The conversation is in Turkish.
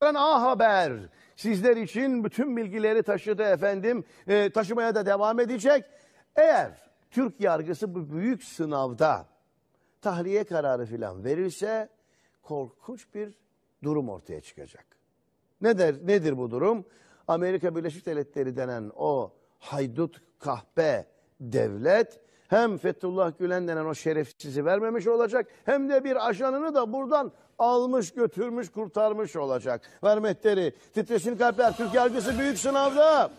Ben A Haber sizler için bütün bilgileri taşıdı efendim. E, taşımaya da devam edecek. Eğer Türk yargısı bu büyük sınavda tahliye kararı filan verirse korkunç bir durum ortaya çıkacak. Nedir nedir bu durum? Amerika Birleşik Devletleri denen o haydut kahpe devlet hem Fethullah Gülen denen o şerefsizi vermemiş olacak hem de bir ajanını da buradan almış götürmüş kurtarmış olacak. Vermetleri titreşin kalpler Türk yargısı büyük sınavda.